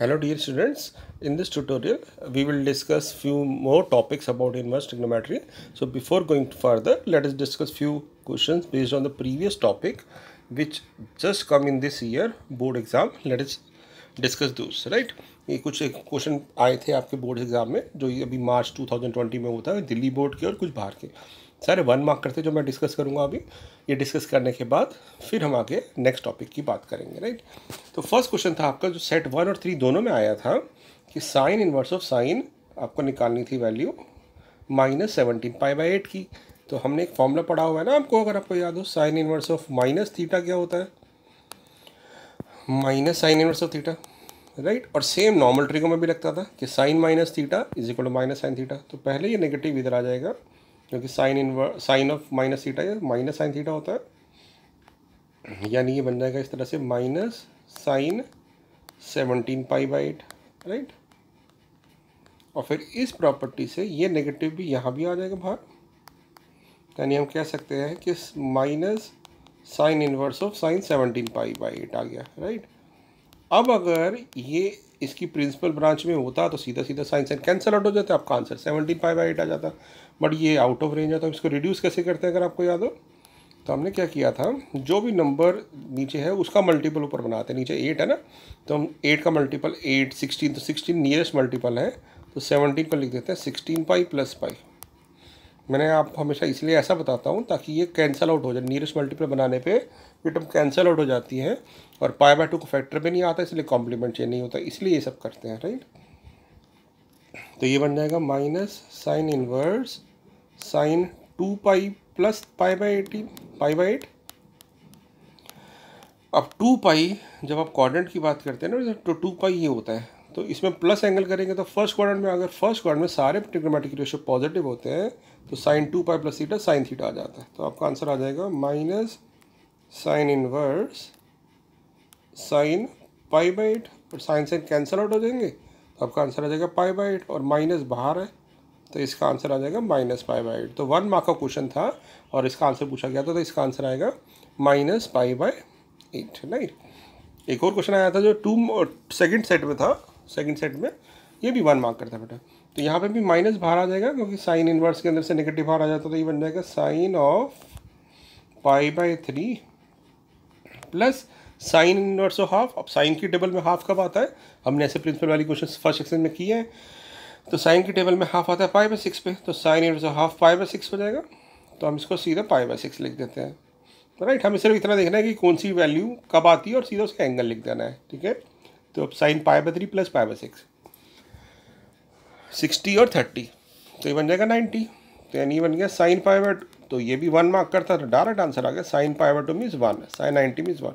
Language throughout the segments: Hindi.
Hello dear students, in this tutorial we will discuss few more topics about inverse trigonometry. So before going further, let us discuss few questions based on the previous topic which just come in this year board exam. Let us discuss those, right? ये कुछ क्वेश्चन आए थे आपके बोर्ड एग्जाम में जो अभी मार्च 2020 में होता है दिल्ली बोर्ड के और कुछ बाहर के सारे वन मार्क करते जो मैं डिस्कस करूँगा अभी ये डिस्कस करने के बाद फिर हम आगे नेक्स्ट टॉपिक की बात करेंगे राइट तो फर्स्ट क्वेश्चन था आपका जो सेट वन और थ्री दोनों में आया था कि साइन इनवर्स ऑफ साइन आपको निकालनी थी value minus seventeen pi by eight की तो हमने एक फॉर्मूला पढ़ा हुआ है ना आपको अगर आपको याद हो sine inverse of minus theta क्या होता है minus sine inverse of theta right और सेम नॉर्मल ट्रिको में भी लगता था कि sine minus theta is equal to minus sine theta तो पहले ये नेगेटिव इधर आ जाएगा क्योंकि sine inverse sine of minus theta या माइनस साइन थीटा होता है यानी ये बन जाएगा इस तरह से minus sine seventeen pi by eight right और फिर इस प्रॉपर्टी से ये नेगेटिव भी यहाँ भी आ जाएगा बाहर यानी हम कह सकते हैं कि minus sine inverse of sine seventeen pi by eight आ गया राइट अब अगर ये इसकी प्रिंसिपल ब्रांच में होता तो सीधा सीधा साइंस एंड कैंसिल आउट हो जाता आपका answer seventeen five by eight आ जाता बट ये आउट ऑफ रेंज आता है तो इसको रिड्यूस कैसे करते हैं अगर आपको याद हो तो हमने क्या किया था जो भी नंबर नीचे है उसका मल्टीपल ऊपर बनाते हैं नीचे एट है ना तो हम एट का मल्टीपल एट सिक्सटीन तो सिक्सटीन नियरेस्ट मल्टीपल है तो सेवनटीन पर लिख देते हैं सिक्सटीन पाई प्लस पाई मैंने आपको हमेशा इसलिए ऐसा बताता हूँ ताकि ये कैंसल आउट हो जाए नियरेस्ट मल्टीपल बनाने पे ये टर्म कैंसिल आउट हो जाती है और पाई बाय टू को फैक्टर पे नहीं आता इसलिए कॉम्प्लीमेंट चेंज नहीं होता इसलिए ये सब करते हैं राइट तो ये बन जाएगा minus sine inverse sine two pi plus pi by eighteen pi by eight अब टू पाई जब आप क्वाड्रेंट की बात करते हैं ना तो टू पाई ये होता है तो इसमें प्लस एंगल करेंगे तो फर्स्ट क्वाड्रेंट में अगर फर्स्ट क्वाड्रेंट में सारे ट्रिग्नोमेट्रिक रेशियो पॉजिटिव होते हैं तो sine two pi plus theta sine theta आ जाता है तो आपका आंसर आ जाएगा minus sine inverse sine pi by eight और साइन साइन कैंसिल आउट हो जाएंगे तो आपका आंसर आ जाएगा पाई बाई एट और माइनस बाहर है तो इसका आंसर आ जाएगा माइनस पाई बाई एट तो वन मार्क का क्वेश्चन था और इसका आंसर पूछा गया था तो इसका आंसर आएगा माइनस पाई बाई एट नाइट एक और क्वेश्चन आया था जो टू सेकेंड सेट में था सेकेंड सेट में ये भी वन मार्क करता बेटा तो यहाँ पे भी माइनस बाहर आ जाएगा क्योंकि साइन इनवर्स के अंदर से नेगेटिव बाहर आ जाता तो ये बन जाएगा sine of pi by three plus sine inverse of half अब साइन की टेबल में हाफ कब आता है हमने ऐसे प्रिंसिपल वाली क्वेश्चन फर्स्ट सेक्शन में किए हैं तो साइन की टेबल में हाफ आता है पाई बाय सिक्स पे तो sine inverse of half pi by six हो जाएगा तो हम इसको सीधा पाई बाय सिक्स लिख देते हैं तो राइट हमें सिर्फ इतना देखना है कि कौन सी वैल्यू कब आती है और सीधा उसका एंगल लिख देना है ठीक है तो अब sine pi by three plus pi by six sixty और थर्टी तो ये बन जाएगा नाइन्टी तो एन ई बन गया साइन पाइवेट तो ये भी वन मार्क करता था डायरेक्ट आंसर आ गया sine pi by two means one sine ninety means one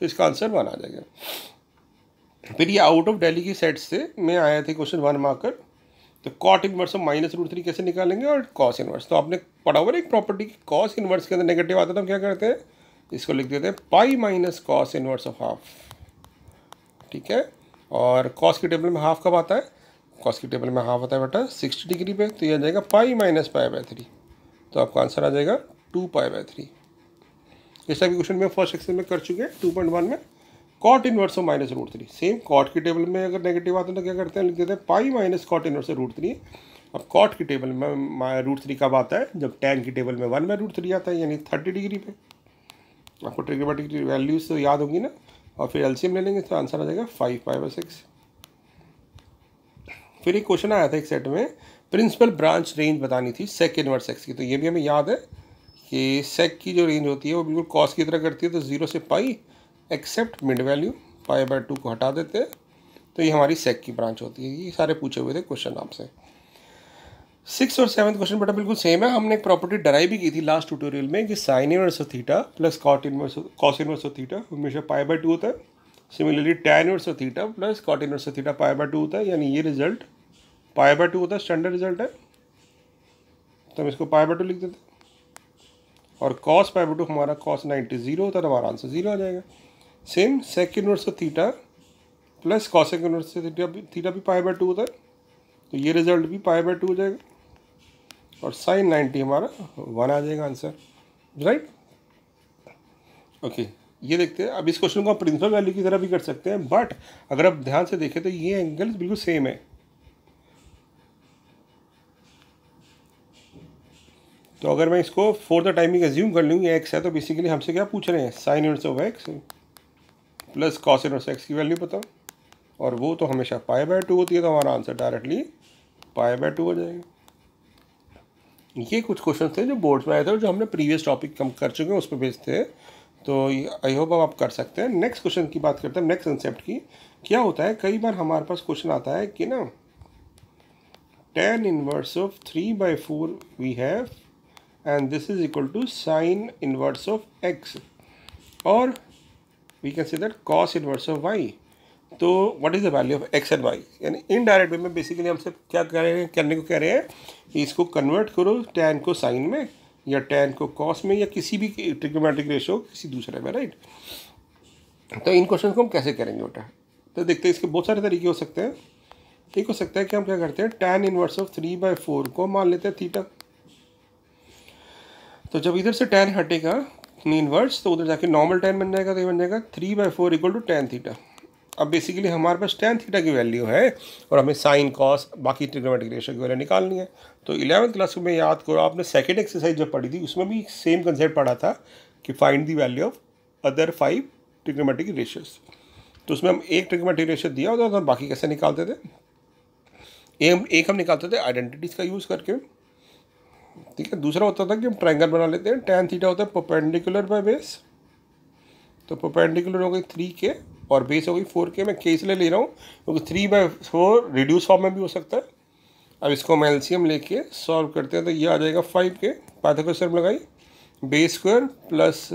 तो इसका आंसर वन आ जाएगा फिर ये आउट ऑफ डेली की सेट से मैं आया था क्वेश्चन वन मार्क कर तो cot inverse of minus root three कैसे निकालेंगे और कॉस इन्वर्स तो आपने पढ़ा हुआ एक प्रॉपर्टी की कॉस इन्वर्स के अंदर नेगेटिव आता था हम क्या करते हैं इसको लिख देते हैं pi minus cos inverse of half ठीक है और कॉस के टेबल में हाफ कब आता है कॉस की टेबल में हाफ होता है बेटा सिक्सटी डिग्री पे तो यह आ जाएगा pi minus pi by three तो आपका आंसर आ जाएगा टू पाई बाय थ्री ऐसा भी क्वेश्चन में फर्स्ट सेक्शन में कर चुके हैं टू पॉइंट वन में cot inverse of minus root three same cot की टेबल में अगर नेगेटिव आता है तो क्या करते हैं लिख देते हैं pi minus cot inverse root three अब कॉट की टेबल में रूट थ्री कब आता है जब टेन की टेबल में वन में रूट थ्री आता है यानी थर्टी डिग्री पे आपको ट्रिग्नोमेट्रिक वैल्यूज तो याद होगी ना और फिर एलसीएम ले लेंगे तो आंसर आ जाएगा फाइव फाइव और सिक्स फिर एक क्वेश्चन आया था एक सेट में प्रिंसिपल ब्रांच रेंज बतानी थी सेक इनवर्स एक्स की तो ये भी हमें याद है कि सेक की जो रेंज होती है वो बिल्कुल कॉस की तरह करती है तो ज़ीरो से pi except mid value pi by two को हटा देते हैं तो ये हमारी सेक की ब्रांच होती है ये सारे पूछे हुए थे क्वेश्चन आपसे सिक्स और सेवन्थ क्वेश्चन बेटा बिल्कुल सेम है हमने एक प्रॉपर्टी डराई भी की थी लास्ट ट्यूटोरियल में कि sine inverse of theta plus cot inverse cos inverse of theta हमेशा पाई बाय टू होता है similarly tan inverse of theta plus cot inverse of theta pi by two होता है यानी ये रिजल्ट पाई बाय टू होता है स्टैंडर्ड रिजल्ट है तो हम इसको पाई बाय टू लिख देते हैं और कॉस पाई बाय टू हमारा कॉस नाइन्टी जीरो होता है तो हमारा आंसर जीरो आ जाएगा सेम सेकेंड नोट का theta plus cos second note theta भी थीटा भी पाई बाय टू होता है तो ये रिजल्ट भी पाई बाय टू हो जाएगा और साइन नाइन्टी हमारा वन आ जाएगा आंसर राइट ओके ये देखते हैं अब इस क्वेश्चन को आप प्रिंसिपल वैल्यू की तरह भी कर सकते हैं बट अगर आप ध्यान से देखें तो ये एंगल बिल्कुल सेम है तो अगर मैं इसको फोर द टाइमिंग एज्यूम कर लूँगी एक्स है तो बेसिकली हमसे क्या पूछ रहे हैं sine inverse of x plus cos inverse x की वैल्यू बताओ और वो तो हमेशा पाए बाय टू होती है तो हमारा answer directly pi by two हो जाएगा ये कुछ क्वेश्चन थे जो बोर्ड्स में आए थे और जो हमने प्रीवियस टॉपिक कम कर चुके हैं उस पर भेजते हैं तो आई होप आप कर सकते हैं नेक्स्ट क्वेश्चन की बात करते हैं नेक्स्ट कंसेप्ट की क्या होता है कई बार हमारे पास क्वेश्चन आता है कि ना tan inverse of three by four we have and this is equal to sin inverse of x or we can say that cos inverse of y तो what is the value of x and y यानी इनडायरेक्ट वे में बेसिकली हमसे क्या कह रहे हैं करने को कह रहे हैं कि इसको कन्वर्ट करो टेन को साइन में या टेन को कॉस में या किसी भी ट्रिग्नोमेट्रिक रेशो किसी दूसरे में राइट तो इन क्वेश्चन को हम कैसे करेंगे बेटा तो देखते हैं इसके बहुत सारे तरीके हो सकते हैं एक हो सकता है कि हम क्या करते हैं tan inverse of three by four को मान लेते हैं थीटा तो जब इधर से टेन हटेगा मीन वर्ड्स तो उधर जाके नॉर्मल टेन बन जाएगा तो ये बन जाएगा three by four equal to tan theta अब बेसिकली हमारे पास टेन थीटा की वैल्यू है और हमें साइन कॉस बाकी ट्रिग्नोमेट्रिक रेशियो की वैल्यू निकालनी है तो इलेवंथ क्लास में याद करो आपने सेकेंड एक्सरसाइज जब पढ़ी थी उसमें भी सेम कंसेप्ट पढ़ा था कि find the value of other five trigonometric ratios तो उसमें हम एक ट्रिग्नोमेट्रिक रेशियो दिया होता था और तो बाकी कैसे निकालते थे एक हम निकालते थे आइडेंटिटीज़ का यूज़ करके ठीक है दूसरा होता था कि हम ट्रायंगल बना लेते हैं टेन थीटा होता है पोपेंडिकुलर बाय बेस तो पोपेंडिकुलर हो गई थ्री के और बेस हो गई फोर के मैं के इसलिए ले रहा हूँ क्योंकि तो three by four reduce form में भी हो सकता है अब इसको हम एल्सीयम लेके सॉल्व करते हैं तो ये आ जाएगा फाइव के पाथागोरस थ्योरम लगाई base square plus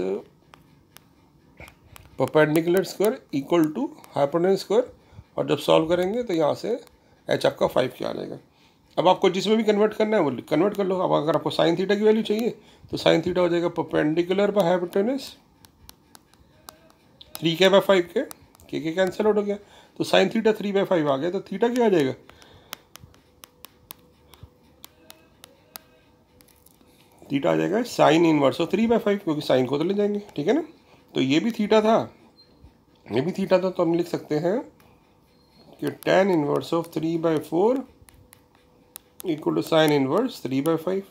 perpendicular square equal to hypotenuse square और जब सॉल्व करेंगे तो यहाँ से एच आपका फाइव के आ जाएगा अब आपको जिसमें भी कन्वर्ट करना है वो कन्वर्ट कर लो अब अगर आपको साइन थीटा की वैल्यू चाहिए तो साइन थीटा हो जाएगा परपेंडिकुलर बाय हाइपोटेनस थ्री के बाय फाइव के के के कैंसिल आउट हो गया तो sine theta three by five आ गया तो थीटा क्या आ जाएगा थीटा आ जाएगा sine inverse of three by five क्योंकि साइन को तो ले जाएंगे ठीक है ना तो ये भी थीटा था ये भी थीटा था तो हम लिख सकते हैं कि tan inverse of three by four equal to sine inverse three by five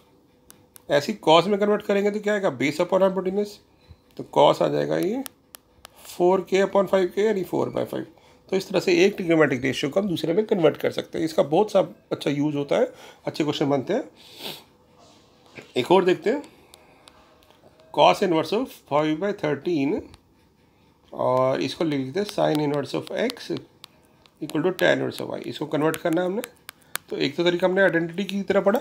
ऐसी कॉस में कन्वर्ट करेंगे तो क्या आएगा बेस अपॉन हाइपोटिनस तो कॉस आ जाएगा ये फोर के अपॉन फाइव के यानी फोर बाई फाइव तो इस तरह से एक ट्रिग्नोमेट्रिक रेशियो को हम दूसरे में कन्वर्ट कर सकते हैं इसका बहुत सा अच्छा यूज़ होता है अच्छे क्वेश्चन बनते हैं एक और देखते हैं cos inverse of five by thirteen और इसको लिख देते हैं sine inverse of x equal to tan inverse of y इसको कन्वर्ट करना है हमने तो एक तो तरीका हमने आइडेंटिटी की तरह पढ़ा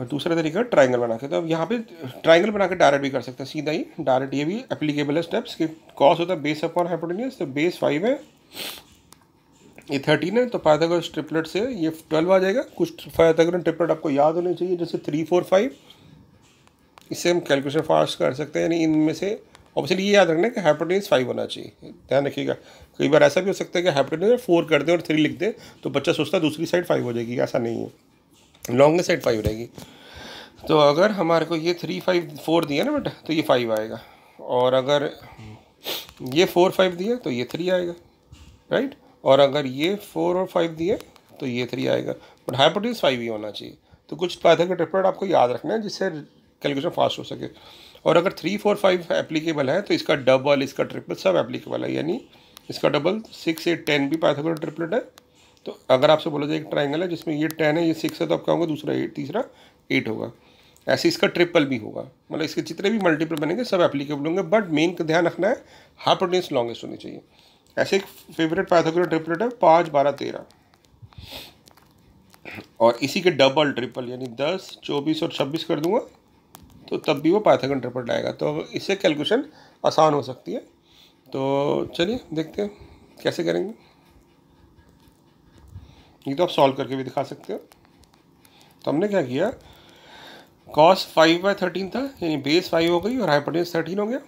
और दूसरा तरीका ट्राइंगल बना के तो अब यहाँ पे ट्राइंगल बना के डायरेक्ट भी कर सकते हैं सीधा ही डायरेक्ट ये भी एप्लीकेबल है स्टेप्स कि कॉस होता है बेस अपॉन हाइपोटेनियस तो बेस फाइव है ये थर्टीन है तो पाइथागोरस ट्रिपलेट से ये ट्वेल्व आ जाएगा कुछ पाइथागोरस ट्रिपलेट आपको याद होने चाहिए जैसे थ्री फोर फाइव इससे हम कैलकुलेशन फास्ट कर सकते हैं यानी इनमें से और इसलिए ये याद रखना कि हाइपोटेनस फाइव होना चाहिए ध्यान रखिएगा कई बार ऐसा भी हो सकता है कि हाइपोटेनस फोर कर दें और थ्री लिख दें तो बच्चा सोचता है दूसरी साइड फाइव हो जाएगी ऐसा नहीं है लॉन्गेस्ट साइड फाइव रहेगी तो अगर हमारे को ये थ्री फाइव फोर दिया ना बेटा तो ये फाइव आएगा और अगर ये फोर फाइव दिया तो ये थ्री आएगा राइट और अगर ये फोर और फाइव दिए तो ये थ्री आएगा बट हाइपोटेंस फाइव ही होना चाहिए तो कुछ पैथल के टेपरेट आपको याद रखना है जिससे कैलकुलेशन फास्ट हो सके और अगर थ्री फोर फाइव एप्लीकेबल है तो इसका डबल इसका ट्रिपल सब एप्लीकेबल है यानी इसका डबल सिक्स एट टेन भी पाइथागोरस ट्रिपलेट है तो अगर आपसे बोला जाए एक ट्राइंगल है जिसमें ये टेन है ये सिक्स है तो आप क्या होगा दूसरा एट तीसरा एट होगा ऐसे इसका ट्रिपल भी होगा मतलब इसके जितने भी मल्टीपल बनेंगे सब एप्लीकेबल होंगे बट मेन का ध्यान रखना है प्रोटीन लॉन्गेस्ट होनी चाहिए ऐसे एक फेवरेट पाइथागोरस ट्रिपलेट है पाँच बारह तेरह और इसी के डबल ट्रिपल यानी दस चौबीस और छब्बीस कर दूंगा तो तब भी वो पाइथागोरस इंटरप्रेट आएगा तो इससे कैलकुलेशन आसान हो सकती है तो चलिए देखते हैं कैसे करेंगे ये तो आप सॉल्व करके भी दिखा सकते हो तो हमने क्या किया कॉस फाइव बाई थर्टीन था यानी बेस फाइव हो गई और हाइपोटेंस थर्टीन हो गया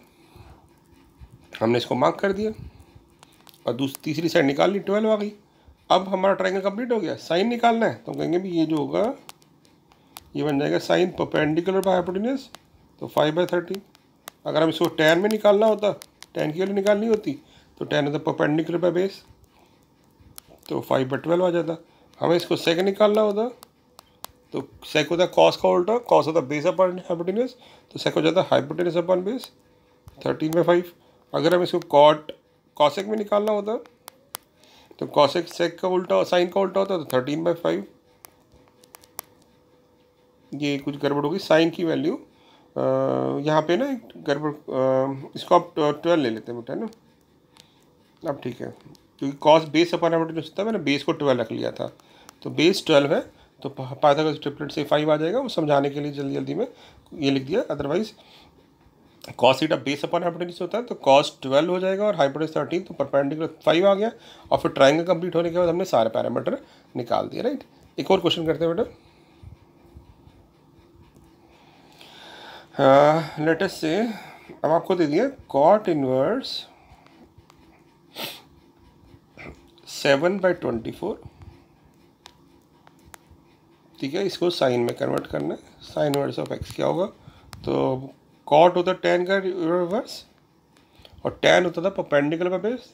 हमने इसको मार्क कर दिया और दूसरी तीसरी साइड निकाल ली ट्वेल्व आ गई अब हमारा ट्राइंगल कंप्लीट हो गया साइन निकालना है तो कहेंगे भी ये जो होगा ये बन जाएगा साइन परपेंडिकुलर बाय हाइपोटेनस तो फाइव बाई थर्टी अगर हम इसको टेन में निकालना होता टेन की वैल्यू निकालनी होती तो टेन होता परपेंडिकुलर बाय बेस तो फाइव बाई ट्वेल्व आ जाता हमें इसको सेक निकालना होता तो सेक होता है कॉस का उल्टा कॉस होता बेस अपॉन हाइपोटेनस तो सेक हो जाता hypotenuse upon base thirteen by five अगर हम इसको कॉट कॉसेक में निकालना होता तो कॉसेक सेक का उल्टा साइन का उल्टा होता तो थर्टीन बाई फाइव ये कुछ गड़बड़ होगी साइन की वैल्यू यहाँ पे ना गड़बड़ इसको आप ट्वेल्व ले लेते हैं बेटा ना अब ठीक है क्योंकि कॉस बेस जो होता है मैंने बेस को ट्वेल्व रख लिया था तो बेस ट्वेल्व है तो का ट्रिपलेट से फाइव आ जाएगा वो समझाने के लिए जल्दी जल्दी में ये लिख दिया अदरवाइज कॉस सीट अब बेस अपन हाइपोटेनिस होता है तो कॉस ट्वेल्व हो जाएगा और हाइपोटेनिस थर्टीन तो परपेंडिकुलर फाइव आ गया और फिर ट्राइंगल कंप्लीट होने के बाद हमने सारे पैरामीटर निकाल दिए राइट एक और क्वेश्चन करते हैं बेटा लेटेस्ट uh, से अब आपको दे दिया cot inverse seven by twenty four ठीक है इसको साइन में कन्वर्ट करना है साइन वर्स ऑफ एक्स क्या होगा तो कॉट होता टेन का रिवर्स और टेन होता था पपेंडिकुलर का बेस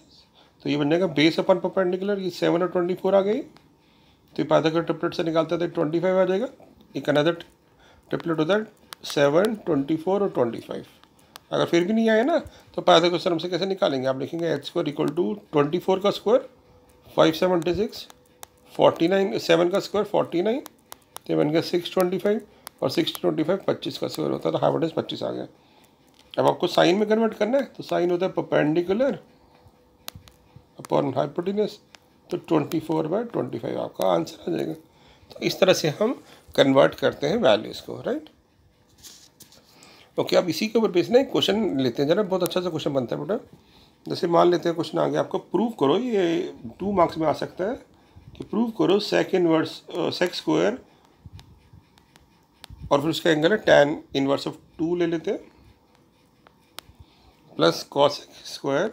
तो ये बन जाएगा बेस अपन पपेंडिकुलर ये सेवन और ट्वेंटी फोर आ गई तो ये पाथा ट्रिपलेट से निकालते थे ट्वेंटी फाइव आ जाएगा एक अनदर ट्रिपलेट होता है सेवन ट्वेंटी फोर और ट्वेंटी फाइव अगर फिर भी नहीं आए ना तो पाइथागोरस क्वेश्चन हमसे कैसे निकालेंगे आप लिखेंगे H square equal to twenty four का square five seventy six forty nine seven का स्क्वायर फोर्टी नाइन सेवन का सिक्स ट्वेंटी फाइव और सिक्स ट्वेंटी फाइव पच्चीस का स्क्वायर होता है तो हाइपोटेन्स पच्चीस आ गया अब आपको साइन में कन्वर्ट करना है तो साइन होता है परपेंडिकुलर अपॉन हाइपोटिनस तो twenty four by twenty five आपका आंसर आ जाएगा तो इस तरह से हम कन्वर्ट करते हैं वैल्यूज़ को राइट ओके आप इसी के ऊपर बेचना है क्वेश्चन लेते हैं जरा बहुत अच्छा सा क्वेश्चन बनता है बेटा जैसे मान लेते हैं क्वेश्चन आ गया आपको प्रूव करो ये टू मार्क्स में आ सकता है कि प्रूव करो सेक इनवर्स सेक स्क्वायर और फिर उसका एंगल है टेन इनवर्स ऑफ टू ले लेते हैं प्लस कॉस स्क्वायर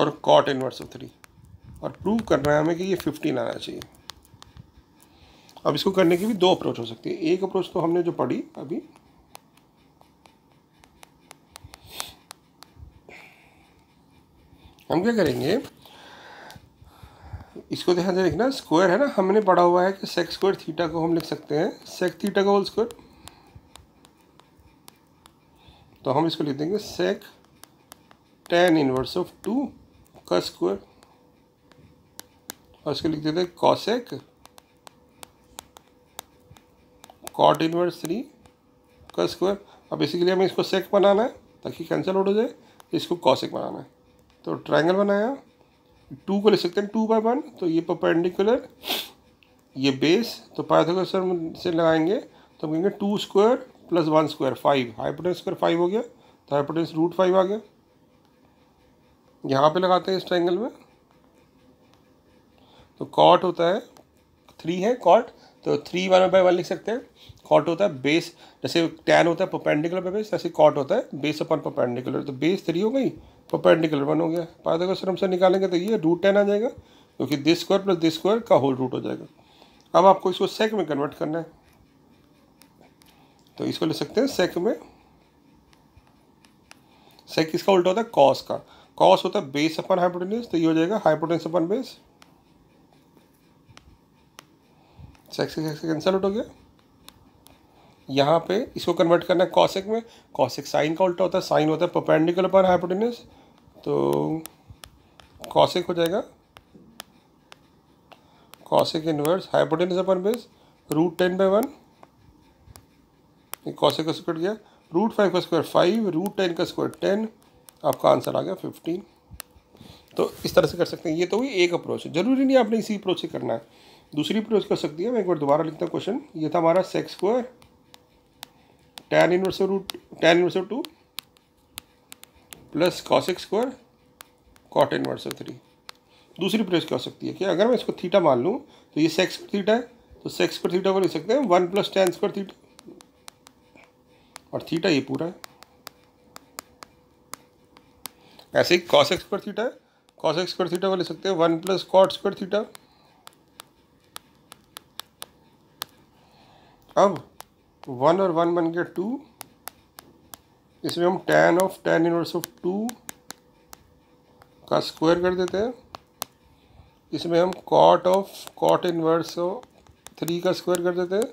और कॉट इनवर्स ऑफ थ्री और प्रूव करना है हमें कि ये फिफ्टीन आना चाहिए अब इसको करने की भी दो अप्रोच हो सकती है एक अप्रोच तो हमने जो पढ़ी अभी हम क्या करेंगे इसको ध्यान से देखना स्क्वायर है ना हमने पढ़ा हुआ है कि सेक्स स्क्वायर थीटा को हम लिख सकते हैं सेक थीटा का होल स्क्वायर तो हम इसको लिख देंगे sec tan inverse of two का स्क्वायर और इसको लिख देते हैं कॉसेक कॉट इनवर्स थ्री का स्क्वायर अब बेसिकली हमें इसको सेक बनाना है ताकि कैंसिल आउट हो जाए इसको कॉसेक बनाना है तो ट्राइंगल बनाया टू को ले सकते हैं टू बाई वन तो ये परपेंडिकुलर ये बेस तो पाइथागोरस से लगाएंगे तो हम कहेंगे two square plus one square five hypotenuse square five हो गया तो हाइपोटेंस रूट फाइव आ गया यहाँ पे लगाते हैं इस ट्राइंगल में तो कॉट होता है थ्री है कॉट तो थ्री वन बाई वन लिख सकते हैं कॉट होता है बेस जैसे टेन होता है पोपेंडिकुलर बाई बेस जैसे कॉट होता है बेस अपन पोपेंडिकुलर तो बेस थ्री हो गई पोपेंडिकुलर वन हो गया सर हमसे निकालेंगे तो ये रूट टेन आ जाएगा क्योंकि this square plus this square का होल रूट हो जाएगा अब आपको इसको सेक में कन्वर्ट करना है तो इसको ले सकते हैं सेक में सेक किसका उल्टा होता है कॉस का कॉस होता है बेस अपन हाइपोटेनियस तो ये हो जाएगा hypotenuse upon base sec sec cancel out हो गया यहाँ पे इसको कन्वर्ट करना है कॉसिक में कॉसिक साइन का उल्टा होता है साइन होता है परपेंडिकुलर पर हाइपोटेनस तो कॉसिक हो जाएगा cosec inverse hypotenuse upon base root ten by one cosec का स्क्वायर गया रूट फाइव का स्क्वायर फाइव रूट टेन का स्क्वायर टेन आपका आंसर आ गया फिफ्टीन तो इस तरह से कर सकते हैं ये तो हुई एक अप्रोच है ज़रूरी नहीं आपने इसी अप्रोच से करना है दूसरी प्रोज कर सकती है मैं एक बार दोबारा लिखता हूँ क्वेश्चन ये था हमारा सेक्स है tan inverse root ten inverse two plus cos x square cot inverse three दूसरी प्रेस क्या हो सकती है कि अगर मैं इसको थीटा मान लूँ तो ये सेक्स पर थीटा है तो सेक्स पर थीटा को लिख सकते हैं one plus tan square theta और थीटा ये पूरा है ऐसे ही कॉस एक्स पर थीटा है कॉस एक्स पर थीटा को लिख सकते हैं one plus cot square theta अब वन और वन बन गया टू इसमें हम tan of tan inverse of two का स्क्वायर कर देते हैं इसमें हम cot of cot inverse three का स्क्वायर कर देते हैं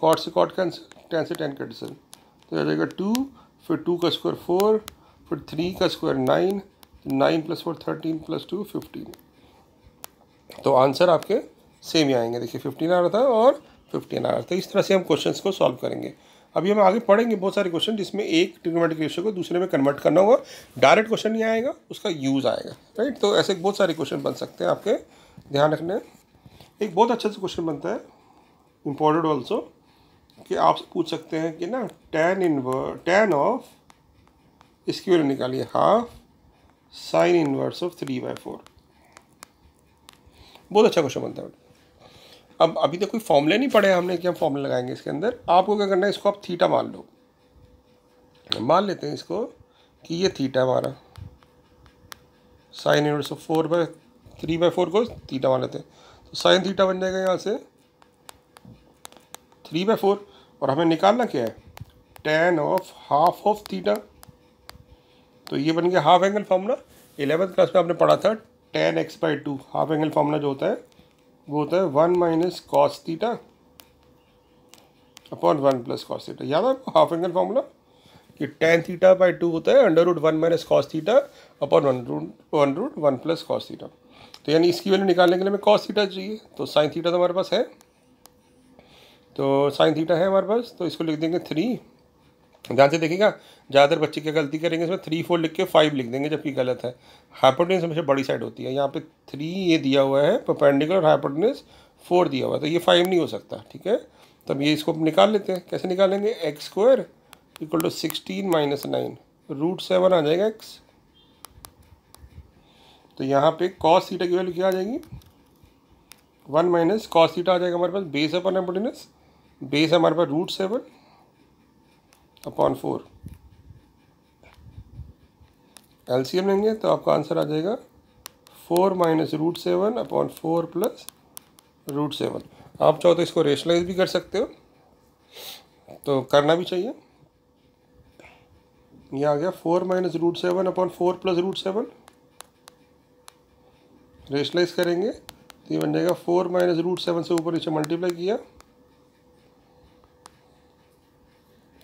कॉट से कॉट कैंसिल टेन से टेन कैंसिल तो आ जाएगा टू फिर टू का स्क्वायर फोर फिर थ्री का square nine nine plus four thirteen plus two fifteen तो आंसर आपके सेम ही आएंगे देखिए फिफ्टीन आ रहा था और फिफ्टीन आवर्स तो इस तरह से हम क्वेश्चन को सॉल्व करेंगे अभी हम आगे पढ़ेंगे बहुत सारे क्वेश्चन जिसमें एक ट्रिग्नोमेट्रिक रेशियो को दूसरे में कन्वर्ट करना होगा डायरेक्ट क्वेश्चन नहीं आएगा उसका यूज़ आएगा राइट तो ऐसे बहुत सारे क्वेश्चन बन सकते हैं आपके ध्यान रखने एक बहुत अच्छा सा क्वेश्चन बनता है इम्पोर्टेंट ऑल्सो कि आप पूछ सकते हैं कि ना टेन इनवर टेन ऑफ इसकी वैल्यू निकालिए half sine inverse of three by four बहुत अच्छा क्वेश्चन बनता है अब अभी तक कोई फॉर्मूले नहीं पड़े हमने कि हम फॉर्मूले लगाएंगे इसके अंदर आपको क्या करना है इसको आप थीटा मान लो मान लेते हैं इसको कि ये थीटा हमारा sine inverse of four by three by four को थीटा मान लेते हैं तो साइन थीटा बन जाएगा यहाँ से थ्री बाय फोर और हमें निकालना क्या है tan of half of theta तो ये बन गया half angle formula eleventh class में आपने पढ़ा था tan x by two half angle formula जो होता है वो होता है one minus cos theta upon one plus cos theta याद है आपको हाफ एंगल फॉर्मूला कि टेन थीटा बाई टू होता है under root one minus cos theta upon one root one root one plus cos theta तो यानी इसकी वैल्यू निकालने के लिए हमें कॉस थीटा चाहिए तो साइन थीटा तो हमारे पास है तो साइन थीटा है हमारे पास तो इसको लिख देंगे थ्री ध्यान से देखिएगा ज़्यादातर बच्चे क्या गलती करेंगे इसमें थ्री फोर लिख के फाइव लिख देंगे जबकि गलत है हाइपोटेंस हमेशा बड़ी साइड होती है यहाँ पे थ्री ये दिया हुआ है परपेंडिकुलर और हाइपोटेंस फोर दिया हुआ है तो ये फाइव नहीं हो सकता ठीक है तब तो ये इसको निकाल लेते हैं कैसे निकालेंगे x square equal to sixteen minus nine root seven आ जाएगा एक्स तो यहाँ पे कॉस सीटा की वैल्यू क्या आ जाएगी वन माइनस कॉस सीटा आ जाएगा हमारे पास बेस अपन हाइपोटेनस बेस हमारे पास root seven upon four LCM लेंगे तो आपका आंसर आ जाएगा four minus root seven upon four plus root seven आप चाहो तो इसको रेशनलाइज भी कर सकते हो तो करना भी चाहिए ये आ गया four minus root seven upon four plus root seven rationalize करेंगे तो ये बन जाएगा फोर माइनस रूट सेवन से ऊपर नीचे मल्टीप्लाई किया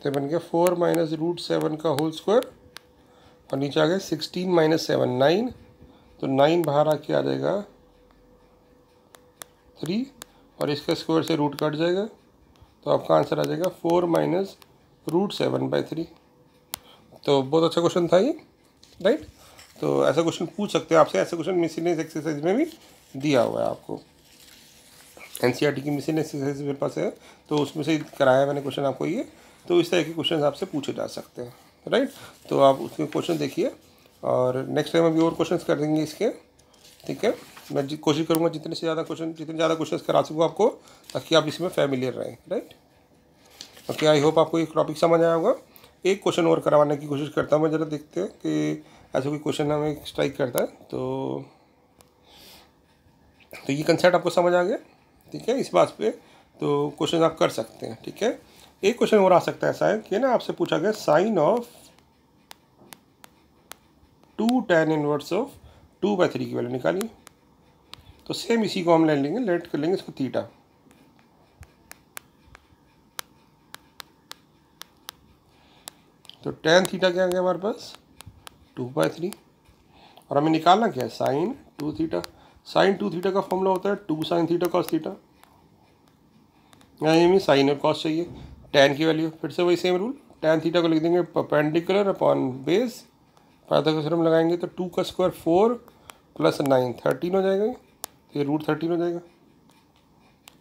तो बन गया फोर माइनस रूट सेवन का होल स्क्वायर और नीचे आ गया सिक्सटीन माइनस सेवन नाइन तो नाइन बाहर आके आ जाएगा थ्री और इसका स्क्वायर से रूट कट जाएगा तो आपका आंसर आ जाएगा four minus root seven by three तो बहुत अच्छा क्वेश्चन था ये राइट तो ऐसा क्वेश्चन पूछ सकते हैं आपसे ऐसा क्वेश्चन मिसिनेस एक्सरसाइज में भी दिया हुआ है आपको एन e की मिसिनेस एक्सरसाइज मेरे पास है तो उसमें से कराया मैंने क्वेश्चन आपको ये तो इस तरह के क्वेश्चन आपसे पूछे जा सकते हैं राइट तो आप उसके क्वेश्चन देखिए और नेक्स्ट टाइम अभी और क्वेश्चन कर देंगे इसके ठीक है मैं कोशिश करूँगा जितने से ज़्यादा क्वेश्चन जितने ज़्यादा क्वेश्चन करा सकूँ आपको ताकि आप इसमें फैमिलियर रहें राइट ओके आई होप आपको एक टॉपिक समझ आया होगा एक क्वेश्चन और करवाने की कोशिश करता हूँ मैं ज़रा देखते हैं कि ऐसा कोई क्वेश्चन हमें स्ट्राइक करता है तो तो ये कंसेप्ट आपको समझ आ गया ठीक है इस बात पे तो क्वेश्चन आप कर सकते हैं ठीक है एक क्वेश्चन और आ सकता है शायद कि ना आपसे पूछा गया sine of two tan inverse of two by three की वैल्यू निकालिए तो सेम इसी को हम ले लेंगे लेट कर लेंगे इसको थीटा तो टेन थीटा क्या आ गया हमारे पास टू बाई थ्री और हमें निकालना क्या है sine two theta sine two theta का फॉर्मूला होता है two sine theta cos theta यहाँ हमें साइन और कॉस चाहिए टेन की वैल्यू फिर से वही सेम रूल टेन थीटा को लिख देंगे परपेंडिकुलर अपॉन बेस पैदा हम लगाएंगे तो टू का square four plus nine thirteen हो जाएगा तो ये रूट थर्टीन हो जाएगा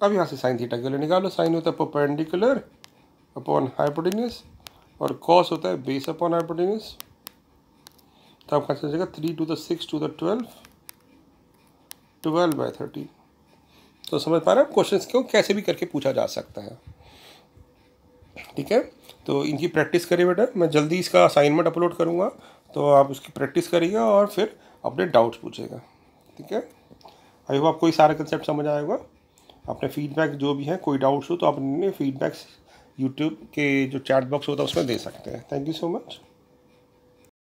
अब यहाँ से साइन थीटा के लिए निकालो साइन होता है परपेंडिकुलर अपॉन हाइपोटिनियस और कॉस होता है बेस अपॉन हाइपोटिनियस तो आप कहा जाएगा three two the six two the twelve twelve by thirty तो समझ पा रहे हैं क्वेश्चन क्यों कैसे भी करके पूछा जा सकता है ठीक है तो इनकी प्रैक्टिस करिए बेटा मैं जल्दी इसका असाइनमेंट अपलोड करूँगा तो आप उसकी प्रैक्टिस करिएगा और फिर अपने डाउट्स पूछेगा ठीक है आई होप आपको ये सारे कंसेप्ट समझ आएगा अपने फीडबैक जो भी है कोई डाउट्स हो तो आप अपने फीडबैक्स यूट्यूब के जो चैट बॉक्स होता है उसमें दे सकते हैं थैंक यू सो मच